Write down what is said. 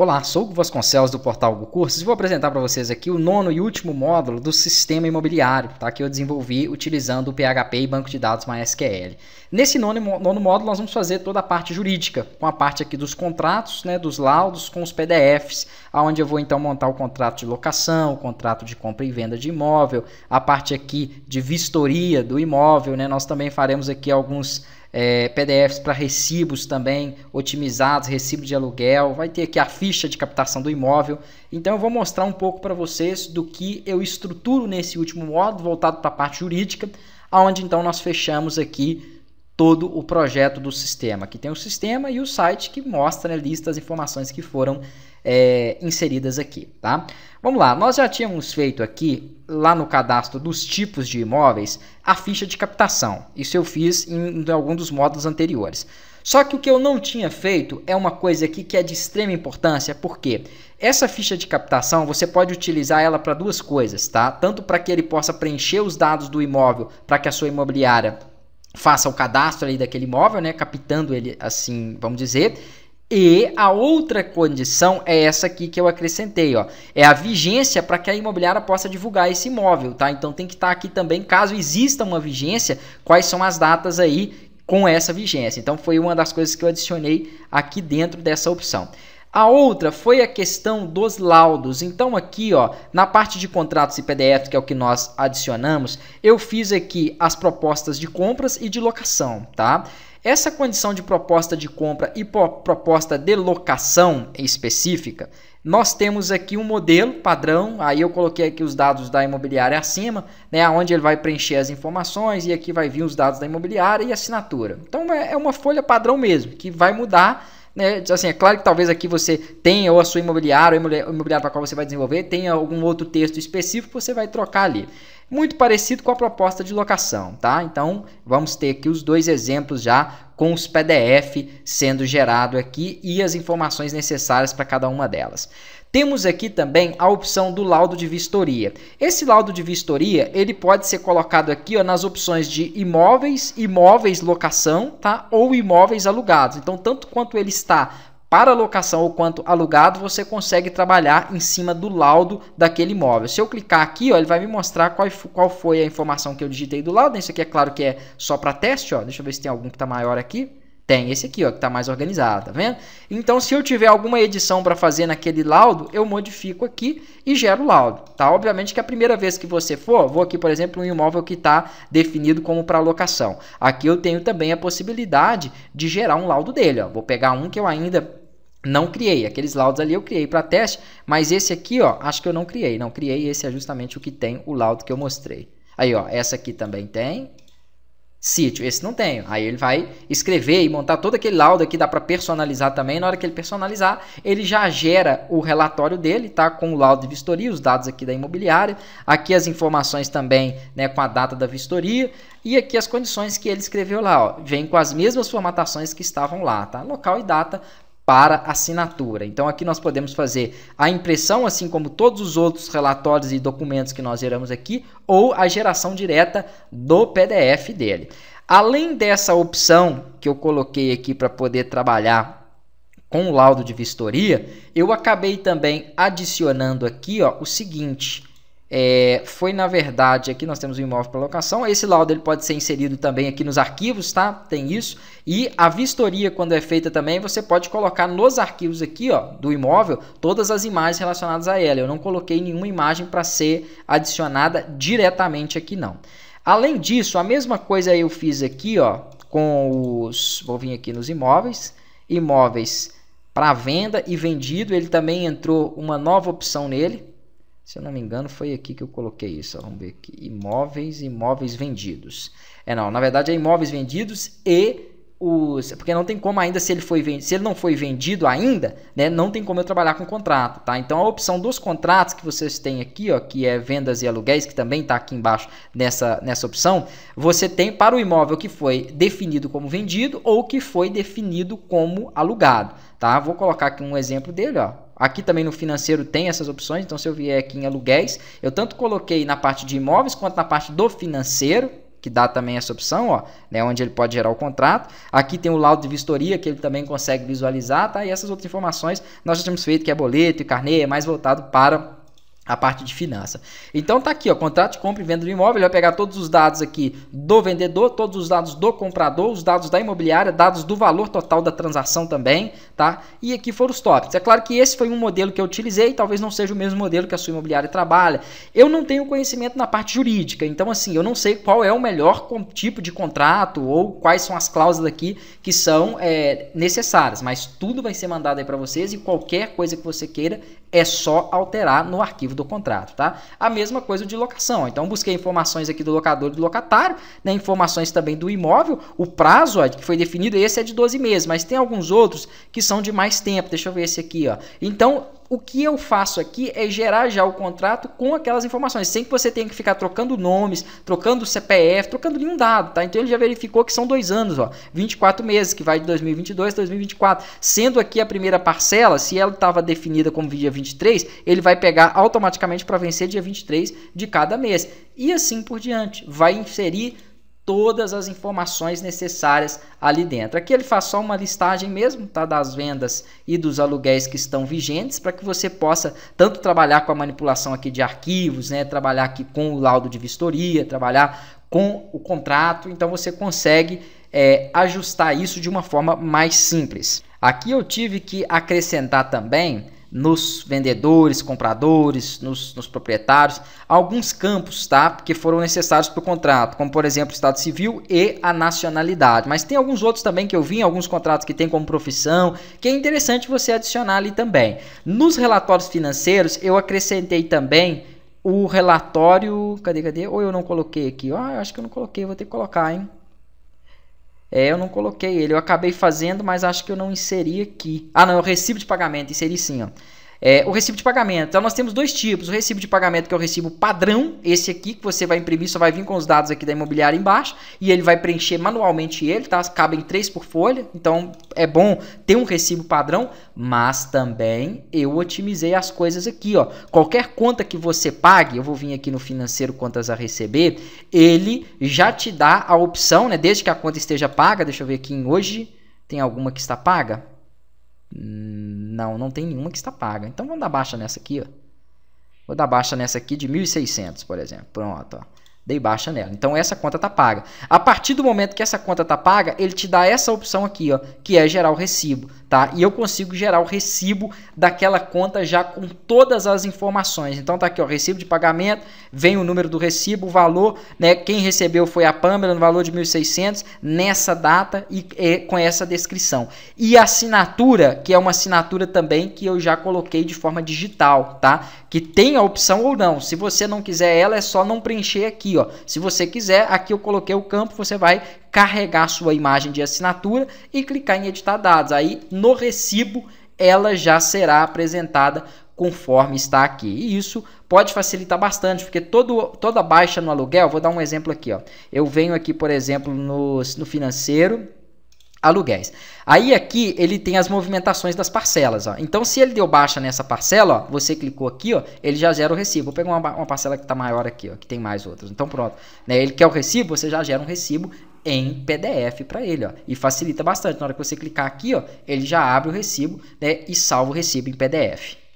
Olá, sou Hugo Vasconcelos do portal Hugo Cursos e vou apresentar para vocês aqui o nono e último módulo do sistema imobiliário tá? que eu desenvolvi utilizando o PHP e banco de dados MySQL. Nesse nono, nono módulo nós vamos fazer toda a parte jurídica, com a parte aqui dos contratos, né, dos laudos com os PDFs, onde eu vou então montar o contrato de locação, o contrato de compra e venda de imóvel, a parte aqui de vistoria do imóvel, né, nós também faremos aqui alguns é, PDFs para recibos também otimizados, recibo de aluguel, vai ter aqui a ficha de captação do imóvel. Então eu vou mostrar um pouco para vocês do que eu estruturo nesse último módulo voltado para a parte jurídica, aonde então nós fechamos aqui todo o projeto do sistema. Aqui tem o sistema e o site que mostra né, listas, informações que foram é, inseridas aqui, tá? Vamos lá, nós já tínhamos feito aqui, lá no cadastro dos tipos de imóveis, a ficha de captação. Isso eu fiz em, em algum dos módulos anteriores. Só que o que eu não tinha feito é uma coisa aqui que é de extrema importância, porque essa ficha de captação você pode utilizar ela para duas coisas, tá? Tanto para que ele possa preencher os dados do imóvel, para que a sua imobiliária faça o cadastro ali daquele imóvel, né, captando ele assim, vamos dizer, e a outra condição é essa aqui que eu acrescentei, ó. É a vigência para que a imobiliária possa divulgar esse imóvel, tá? Então tem que estar tá aqui também, caso exista uma vigência, quais são as datas aí com essa vigência. Então foi uma das coisas que eu adicionei aqui dentro dessa opção. A outra foi a questão dos laudos. Então aqui, ó, na parte de contratos e PDF, que é o que nós adicionamos, eu fiz aqui as propostas de compras e de locação, tá? Essa condição de proposta de compra e proposta de locação específica, nós temos aqui um modelo padrão, aí eu coloquei aqui os dados da imobiliária acima, né, onde ele vai preencher as informações e aqui vai vir os dados da imobiliária e assinatura. Então é, é uma folha padrão mesmo, que vai mudar né? Então, assim, é claro que talvez aqui você tenha ou a sua imobiliária, ou imobiliária para qual você vai desenvolver, tenha algum outro texto específico que você vai trocar ali muito parecido com a proposta de locação, tá? Então, vamos ter aqui os dois exemplos já com os PDF sendo gerado aqui e as informações necessárias para cada uma delas. Temos aqui também a opção do laudo de vistoria. Esse laudo de vistoria, ele pode ser colocado aqui ó, nas opções de imóveis, imóveis locação, tá? Ou imóveis alugados. Então, tanto quanto ele está para locação ou quanto alugado, você consegue trabalhar em cima do laudo daquele imóvel. Se eu clicar aqui, ó, ele vai me mostrar qual, qual foi a informação que eu digitei do laudo. Isso aqui é claro que é só para teste. Ó. Deixa eu ver se tem algum que está maior aqui. Tem esse aqui, ó, que está mais organizado, tá vendo? Então, se eu tiver alguma edição para fazer naquele laudo, eu modifico aqui e gero o laudo, tá? Obviamente que a primeira vez que você for, vou aqui, por exemplo, um imóvel que está definido como para locação. Aqui eu tenho também a possibilidade de gerar um laudo dele, ó. Vou pegar um que eu ainda não criei. Aqueles laudos ali eu criei para teste, mas esse aqui, ó, acho que eu não criei. Não criei, esse é justamente o que tem o laudo que eu mostrei. Aí, ó, essa aqui também tem, sítio. Esse não tenho. Aí ele vai escrever e montar todo aquele laudo aqui, dá para personalizar também. Na hora que ele personalizar, ele já gera o relatório dele, tá? Com o laudo de vistoria, os dados aqui da imobiliária, aqui as informações também, né, com a data da vistoria e aqui as condições que ele escreveu lá, ó. Vem com as mesmas formatações que estavam lá, tá? Local e data para assinatura. Então aqui nós podemos fazer a impressão, assim como todos os outros relatórios e documentos que nós geramos aqui, ou a geração direta do PDF dele. Além dessa opção que eu coloquei aqui para poder trabalhar com o laudo de vistoria, eu acabei também adicionando aqui ó, o seguinte, é, foi na verdade aqui nós temos um imóvel para locação. Esse laudo ele pode ser inserido também aqui nos arquivos, tá? Tem isso. E a vistoria quando é feita também, você pode colocar nos arquivos aqui, ó, do imóvel, todas as imagens relacionadas a ela. Eu não coloquei nenhuma imagem para ser adicionada diretamente aqui não. Além disso, a mesma coisa eu fiz aqui, ó, com os, vou vir aqui nos imóveis, imóveis para venda e vendido, ele também entrou uma nova opção nele, se eu não me engano, foi aqui que eu coloquei isso. Ó, vamos ver aqui. Imóveis, imóveis vendidos. É, não. Na verdade, é imóveis vendidos e os, porque não tem como ainda se ele foi vendido, se ele não foi vendido ainda, né, não tem como eu trabalhar com contrato, tá? Então a opção dos contratos que vocês têm aqui, ó, que é vendas e aluguéis, que também está aqui embaixo nessa nessa opção, você tem para o imóvel que foi definido como vendido ou que foi definido como alugado, tá? Vou colocar aqui um exemplo dele, ó. Aqui também no financeiro tem essas opções, então se eu vier aqui em aluguéis, eu tanto coloquei na parte de imóveis quanto na parte do financeiro, que dá também essa opção, ó, né, onde ele pode gerar o contrato. Aqui tem o laudo de vistoria que ele também consegue visualizar, tá? E essas outras informações nós já tínhamos feito que é boleto e carnê, é mais voltado para a parte de finança. Então tá aqui, ó, contrato de compra e venda do imóvel, vai pegar todos os dados aqui do vendedor, todos os dados do comprador, os dados da imobiliária, dados do valor total da transação também, tá? E aqui foram os tópicos. É claro que esse foi um modelo que eu utilizei, talvez não seja o mesmo modelo que a sua imobiliária trabalha. Eu não tenho conhecimento na parte jurídica, então assim, eu não sei qual é o melhor tipo de contrato ou quais são as cláusulas aqui que são é, necessárias, mas tudo vai ser mandado aí para vocês e qualquer coisa que você queira é só alterar no arquivo do contrato, tá? A mesma coisa de locação. Então, busquei informações aqui do locador e do locatário, né? informações também do imóvel, o prazo ó, que foi definido, esse é de 12 meses, mas tem alguns outros que são de mais tempo. Deixa eu ver esse aqui, ó. Então, o que eu faço aqui é gerar já o contrato com aquelas informações, sem que você tenha que ficar trocando nomes, trocando CPF, trocando nenhum dado, tá? Então ele já verificou que são dois anos, ó, 24 meses, que vai de 2022 a 2024. Sendo aqui a primeira parcela, se ela estava definida como dia 23, ele vai pegar automaticamente para vencer dia 23 de cada mês. E assim por diante. Vai inserir todas as informações necessárias ali dentro. Aqui ele faz só uma listagem mesmo tá, das vendas e dos aluguéis que estão vigentes para que você possa tanto trabalhar com a manipulação aqui de arquivos, né, trabalhar aqui com o laudo de vistoria, trabalhar com o contrato, então você consegue é, ajustar isso de uma forma mais simples. Aqui eu tive que acrescentar também nos vendedores, compradores, nos, nos, proprietários, alguns campos tá, que foram necessários para o contrato, como por exemplo o Estado Civil e a nacionalidade. Mas tem alguns outros também que eu vi, alguns contratos que tem como profissão, que é interessante você adicionar ali também. Nos relatórios financeiros, eu acrescentei também o relatório. Cadê, cadê? Ou eu não coloquei aqui? Ah, acho que eu não coloquei, vou ter que colocar, hein? É, eu não coloquei ele. Eu acabei fazendo, mas acho que eu não inseri aqui. Ah, não, é o recibo de pagamento. Inseri sim, ó. É, o recibo de pagamento. Então nós temos dois tipos. O recibo de pagamento, que é o recibo padrão, esse aqui que você vai imprimir, só vai vir com os dados aqui da imobiliária embaixo, e ele vai preencher manualmente ele, tá? Cabem três por folha, então é bom ter um recibo padrão, mas também eu otimizei as coisas aqui, ó. Qualquer conta que você pague, eu vou vir aqui no financeiro contas a receber, ele já te dá a opção, né? Desde que a conta esteja paga, deixa eu ver aqui em hoje, tem alguma que está paga? Hum, não, não tem nenhuma que está paga. Então vamos dar baixa nessa aqui, ó. Vou dar baixa nessa aqui de 1.600, por exemplo. Pronto, ó dei baixa nela. Então essa conta está paga. A partir do momento que essa conta está paga, ele te dá essa opção aqui, ó, que é gerar o recibo, tá? E eu consigo gerar o recibo daquela conta já com todas as informações. Então tá aqui, ó, recibo de pagamento, vem o número do recibo, o valor, né? Quem recebeu foi a Pamela no valor de 1.600 nessa data e, com essa descrição. E a assinatura, que é uma assinatura também que eu já coloquei de forma digital, tá? Que tem a opção ou não. Se você não quiser ela, é só não preencher aqui, ó. Se você quiser, aqui eu coloquei o campo, você vai carregar sua imagem de assinatura e clicar em editar dados. Aí no recibo ela já será apresentada conforme está aqui. E isso pode facilitar bastante, porque todo, toda baixa no aluguel, vou dar um exemplo aqui, ó. Eu venho aqui, por exemplo, no, no financeiro, aluguéis. Aí aqui ele tem as movimentações das parcelas, ó. Então se ele deu baixa nessa parcela, ó, você clicou aqui, ó, ele já gera o recibo. Vou pegar uma, uma parcela que está maior aqui, ó, que tem mais outras. Então pronto, né? Ele quer o recibo, você já gera um recibo em PDF para ele, ó, e facilita bastante. Na hora que você clicar aqui, ó, ele já abre o recibo, né, e salva o recibo em PDF.